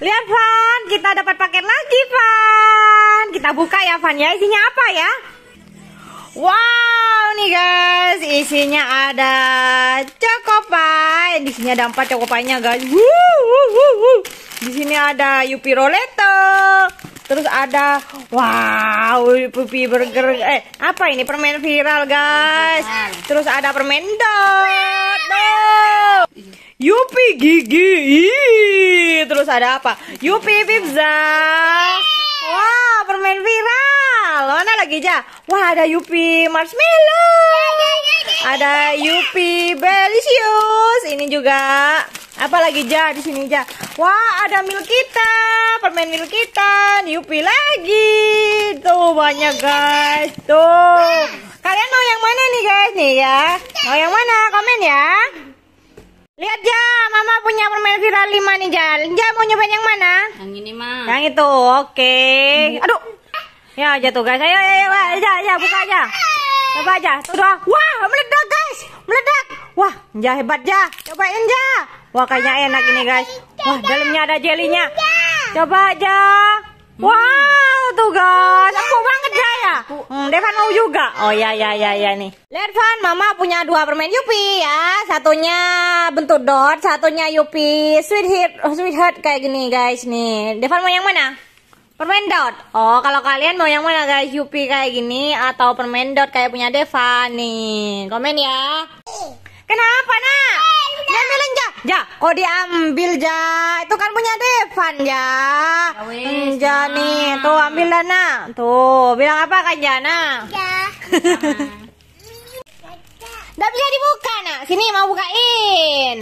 Lihat Van, kita dapat paket lagi Van. Kita buka ya Van ya, isinya apa ya? Wow nih guys, isinya ada cokopai. Di sini ada empat cokopainya guys. Di sini ada Yupi Roleto. Terus ada wow, Yupi Burger. Eh, apa ini permen viral guys? Terus ada permen dot. Yupi gigi ada apa? Yupi Pizza. Wah, permen viral. Mana lagi ja? Wah, ada Yupi Marshmallow. Ada Yupi Belicious. Ini juga. Apa lagi ja di sini ja? Wah, ada mil kita, permen mil kita, Yupi lagi. Tuh banyak guys. Tuh. Kalian mau yang mana nih guys nih ya? Mau yang mana? Komen ya. Lihat ja punya permen viral 5 nih Jal Jal mau nyobain yang mana? Yang ini mah Yang itu oke okay. Aduh Ya jatuh guys Ayo ayo aja aja buka aja Coba aja Sudah Wah meledak guys Meledak Wah Ja hebat ya. Cobain ya. Wah kayaknya enak ini guys Wah dalamnya ada jelinya Coba aja hmm. Wow tuh guys Aku banget Iya. Hmm, Devan mau juga. Oh ya ya ya ya nih. Devan, Mama punya dua permen Yupi ya. Satunya bentuk dot, satunya Yupi sweetheart, oh, sweetheart kayak gini guys nih. Devan mau yang mana? Permen dot. Oh, kalau kalian mau yang mana guys? Yupi kayak gini atau permen dot kayak punya Devan nih. Komen ya. Kenapa, Nak? kok diambil ja itu kan punya Devan ya. Kan ja nih tuh ambil Dana tuh bilang apa kan Jana ya bisa dibuka nak sini mau bukain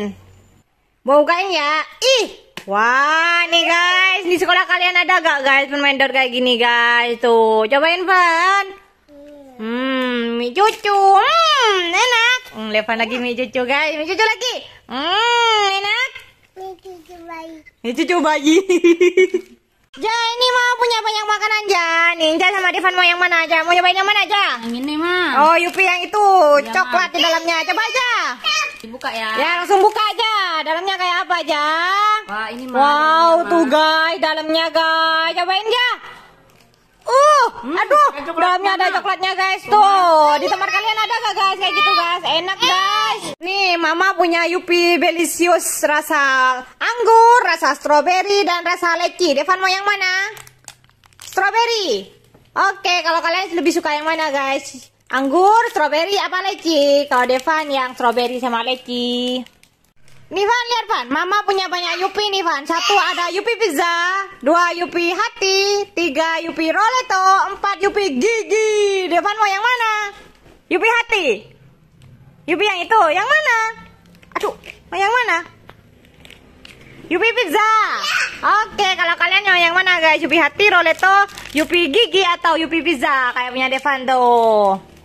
mau bukain ya ih Wah, nih guys, di sekolah kalian ada gak guys permain door kayak gini guys? Tuh, cobain Van. Hmm, cucu. Hmm, enak. Hmm, lepas lagi Mi cucu guys. Mi cucu lagi. Hmm, enak. Mi cucu bayi. Mi cucu bayi. Ja, ini mau punya banyak makanan Ja. Ninja sama Devan mau yang mana aja? Mau nyobain yang mana aja? Yang ini mah. Oh, Yupi yang itu, ya, coklat di dalamnya. Coba aja. Dibuka ya. Ya, langsung buka aja. Dalamnya kayak apa aja? Wah, ini mah. Wow, tuh guys, dalamnya guys. Coba Hmm? Aduh, dalamnya ada coklatnya guys. Tuh, di tempat kalian ada gak guys kayak gitu guys? Enak guys. Nih, Mama punya Yupi Belicious rasa anggur, rasa stroberi dan rasa leci. Devan mau yang mana? Stroberi. Oke, kalau kalian lebih suka yang mana guys? Anggur, stroberi apa leci? Kalau Devan yang stroberi sama leci. Nih lihat Van, Mama punya banyak Yupi nih Satu ada Yupi pizza, dua Yupi hati, tiga Yupi roleto, empat Yupi gigi. Devan mau yang mana? Yupi hati. Yupi yang itu, yang mana? Aduh, mau yang mana? Yupi pizza. Oke, kalau kalian mau yang mana guys? Yupi hati, roleto, Yupi gigi atau Yupi pizza kayak punya Devan tuh.